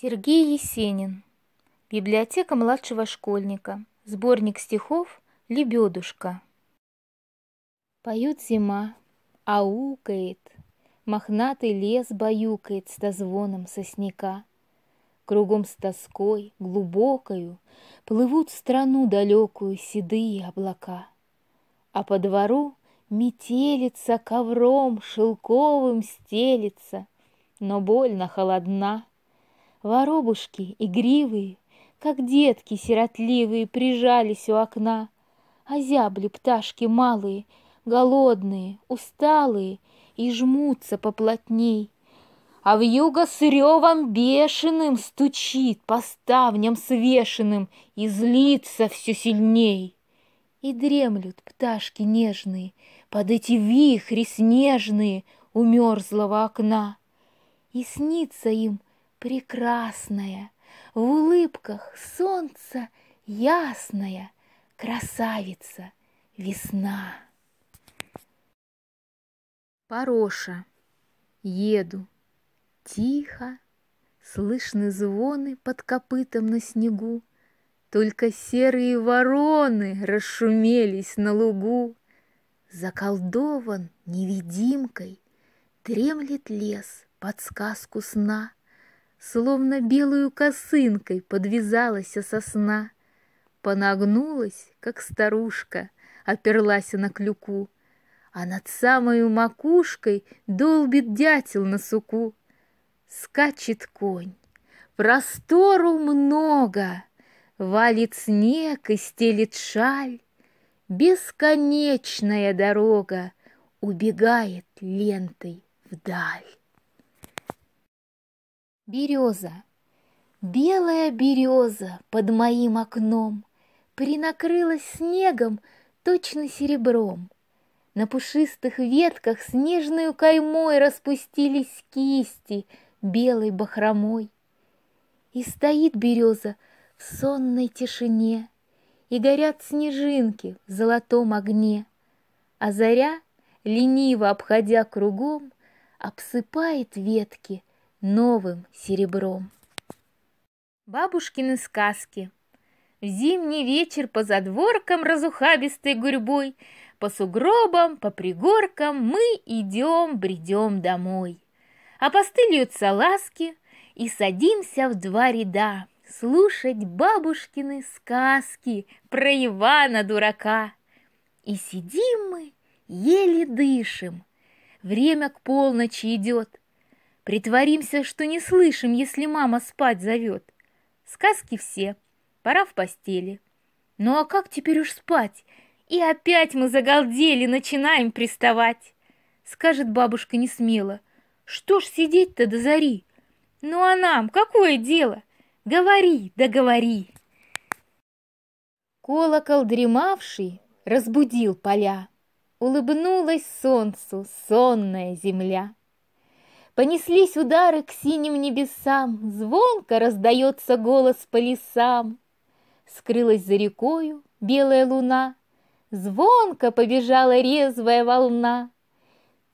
Сергей Есенин. Библиотека младшего школьника. Сборник стихов «Лебедушка». Поет зима, аукает, Мохнатый лес баюкает с дозвоном сосняка. Кругом с тоской, глубокою, Плывут в страну далекую седые облака. А по двору метелица ковром шелковым стелится, Но больно холодна — Воробушки игривые, как детки сиротливые, прижались у окна, а зябли пташки малые, голодные, усталые, и жмутся поплотней. А в юго с ревом бешеным стучит по ставням свешенным и злится все сильней. И дремлют пташки нежные под эти вихри снежные у мерзлого окна. И снится им — прекрасная, В улыбках солнца ясная, Красавица весна. Пороша. Еду. Тихо. Слышны звоны под копытом на снегу. Только серые вороны расшумелись на лугу. Заколдован невидимкой, Дремлет лес под сказку сна. Словно белую косынкой подвязалась сосна. Понагнулась, как старушка, оперлась на клюку, А над самою макушкой долбит дятел на суку. Скачет конь, простору много, Валит снег и стелит шаль, Бесконечная дорога Убегает лентой вдаль. Береза. Белая береза под моим окном Принакрылась снегом, точно серебром. На пушистых ветках снежную каймой Распустились кисти белой бахромой. И стоит береза в сонной тишине, И горят снежинки в золотом огне, А заря, лениво обходя кругом, Обсыпает ветки — новым серебром. Бабушкины сказки. В зимний вечер по задворкам разухабистой гурьбой, по сугробам, по пригоркам мы идем, бредем домой. А постыльются ласки и садимся в два ряда слушать бабушкины сказки про Ивана-дурака. И сидим мы, еле дышим. Время к полночи идет, Притворимся, что не слышим, если мама спать зовет. Сказки все, пора в постели. Ну а как теперь уж спать? И опять мы загалдели, начинаем приставать. Скажет бабушка не смело. Что ж сидеть-то до зари? Ну а нам какое дело? Говори, да говори. Колокол дремавший разбудил поля. Улыбнулась солнцу сонная земля. Понеслись удары к синим небесам, Звонко раздается голос по лесам. Скрылась за рекою белая луна, Звонко побежала резвая волна.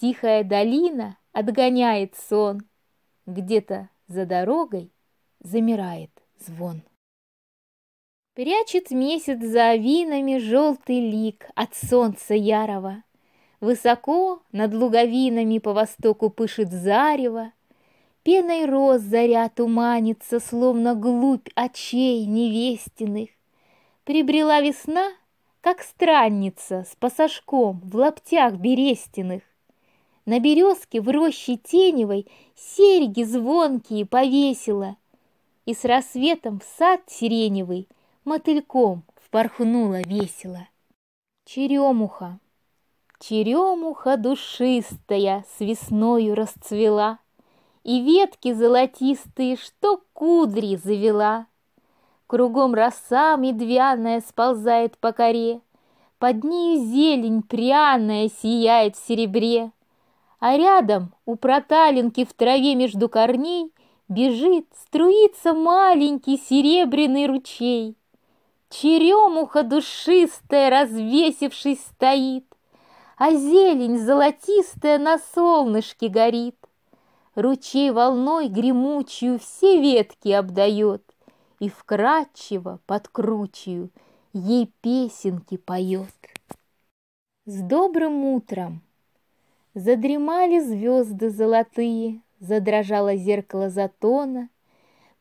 Тихая долина отгоняет сон, Где-то за дорогой замирает звон. Прячет месяц за авинами желтый лик От солнца ярого. Высоко над луговинами по востоку пышет зарево, Пеной роз заря туманится, словно глубь очей невестиных. Прибрела весна, как странница с пасашком в лаптях берестиных. На березке в роще теневой серьги звонкие повесила, И с рассветом в сад сиреневый мотыльком впорхнула весело. Черемуха Черемуха душистая с весною расцвела, И ветки золотистые, что кудри завела. Кругом роса медвяная сползает по коре, Под нею зелень пряная сияет в серебре, А рядом у проталинки в траве между корней Бежит, струится маленький серебряный ручей. Черемуха душистая, развесившись, стоит, а зелень золотистая на солнышке горит. Ручей волной гремучую все ветки обдает и вкрадчиво под кручью ей песенки поет. С добрым утром! Задремали звезды золотые, задрожало зеркало затона,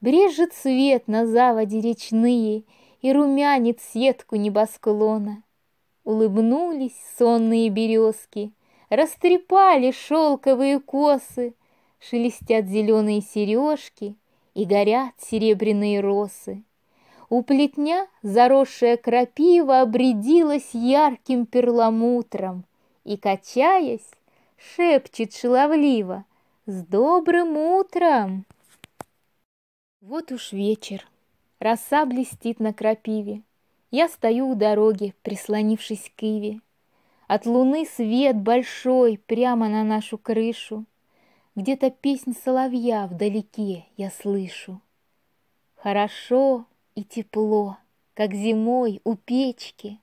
Брежет свет на заводе речные и румянит сетку небосклона — Улыбнулись сонные березки, Растрепали шелковые косы, Шелестят зеленые сережки И горят серебряные росы. У плетня заросшая крапива Обрядилась ярким перламутром И, качаясь, шепчет шаловливо «С добрым утром!» Вот уж вечер, роса блестит на крапиве, я стою у дороги, прислонившись к иве. От луны свет большой прямо на нашу крышу. Где-то песнь соловья вдалеке я слышу. Хорошо и тепло, как зимой у печки,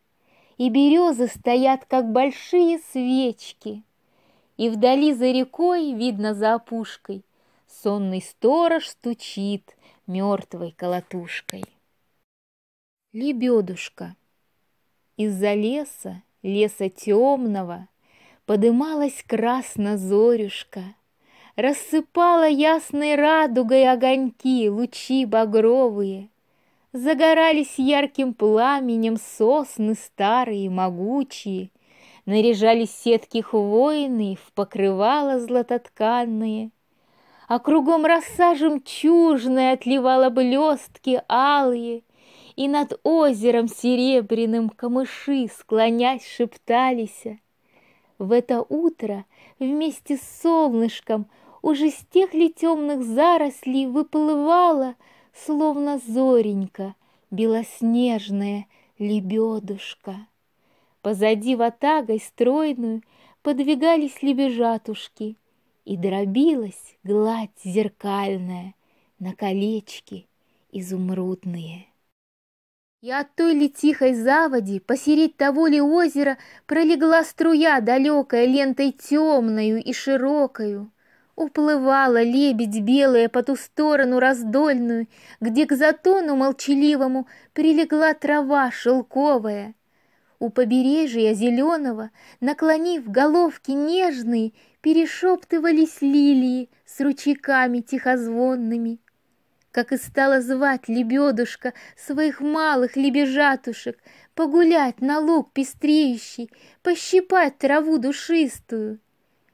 И березы стоят, как большие свечки. И вдали за рекой, видно за опушкой, Сонный сторож стучит мертвой колотушкой лебедушка. Из-за леса, леса темного, Подымалась красно-зорюшка, Рассыпала ясной радугой огоньки, Лучи багровые. Загорались ярким пламенем сосны старые, могучие, Наряжались сетки хвойные в покрывала златотканные. А кругом роса жемчужная отливала блестки алые — и над озером серебряным камыши, склонясь, шептались. В это утро вместе с солнышком Уже с тех ли темных зарослей Выплывала, словно зоренька, Белоснежная лебедушка. Позади ватагой стройную Подвигались лебежатушки, И дробилась гладь зеркальная На колечки изумрудные. И от той ли тихой заводи, посередь того ли озера, Пролегла струя далекая лентой темною и широкою. Уплывала лебедь белая по ту сторону раздольную, Где к затону молчаливому прилегла трава шелковая. У побережья зеленого, наклонив головки нежные, Перешептывались лилии с ручейками тихозвонными — как и стала звать лебедушка своих малых лебежатушек, погулять на луг пестреющий, пощипать траву душистую.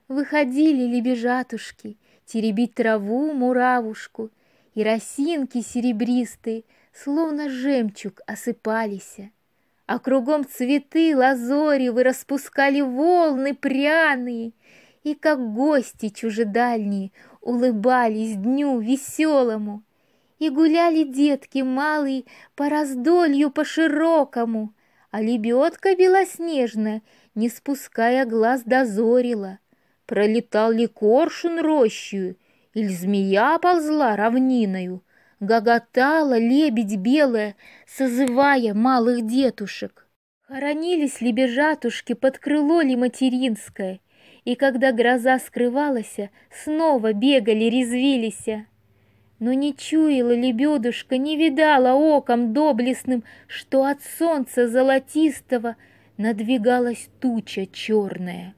Выходили лебежатушки теребить траву муравушку, и росинки серебристые, словно жемчуг, осыпались. А кругом цветы лазори вы распускали волны пряные, и как гости чужедальние улыбались дню веселому — и гуляли детки малые по раздолью по широкому, А лебедка белоснежная, не спуская глаз, дозорила. Пролетал ли коршун рощую, или змея ползла равниною, Гоготала лебедь белая, созывая малых детушек. Хоронились лебежатушки под крыло ли материнское, и когда гроза скрывалась, снова бегали, резвились но не чуяла лебедушка, не видала оком доблестным, что от солнца золотистого надвигалась туча черная.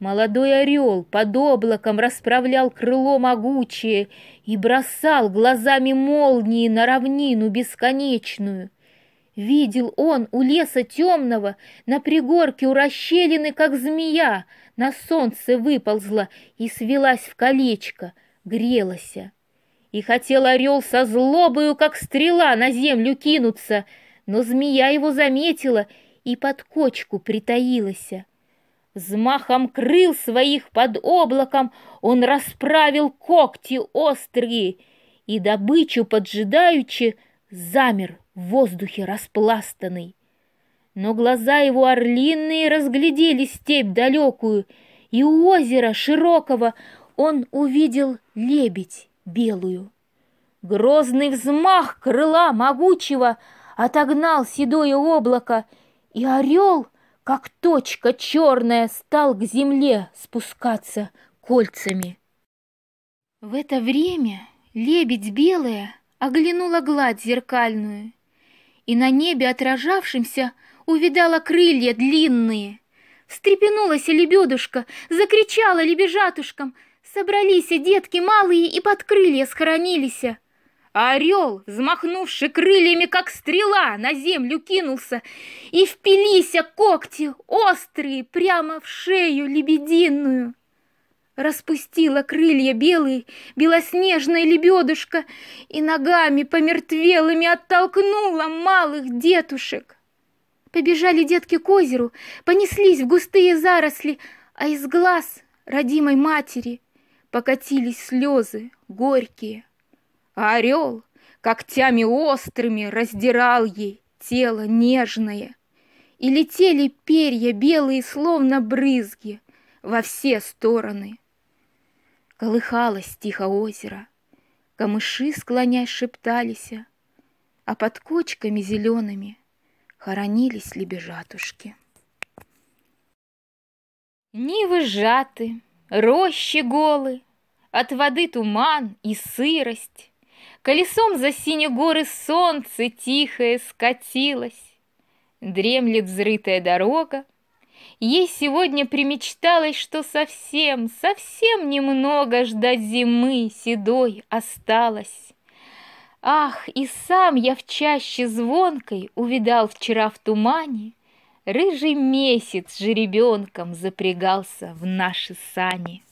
Молодой орел под облаком расправлял крыло могучее и бросал глазами молнии на равнину бесконечную. Видел он у леса темного, на пригорке у расщелины, как змея, на солнце выползла и свелась в колечко, грелася и хотел орел со злобою, как стрела, на землю кинуться, но змея его заметила и под кочку притаилась. Взмахом крыл своих под облаком он расправил когти острые и добычу поджидаючи замер в воздухе распластанный. Но глаза его орлиные разглядели степь далекую, и у озера широкого он увидел лебедь белую. Грозный взмах крыла могучего отогнал седое облако, и орел, как точка черная, стал к земле спускаться кольцами. В это время лебедь белая оглянула гладь зеркальную, и на небе отражавшимся увидала крылья длинные. Встрепенулась лебедушка, закричала лебежатушкам — Собрались и детки малые, и под крылья схоронились. орел, взмахнувши крыльями, как стрела, на землю кинулся, и впилися когти острые прямо в шею лебединую. Распустила крылья белые белоснежная лебедушка и ногами помертвелыми оттолкнула малых детушек. Побежали детки к озеру, понеслись в густые заросли, а из глаз родимой матери покатились слезы горькие, а орел когтями острыми раздирал ей тело нежное, и летели перья белые, словно брызги, во все стороны. Колыхалось тихо озеро, камыши, склонясь, шептались, а под кочками зелеными хоронились лебежатушки. Нивы сжаты, рощи голы, от воды туман и сырость. Колесом за синие горы солнце тихое скатилось. Дремлет взрытая дорога. Ей сегодня примечталось, что совсем, совсем немного ждать зимы седой осталось. Ах, и сам я в чаще звонкой увидал вчера в тумане, Рыжий месяц жеребенком запрягался в наши сани.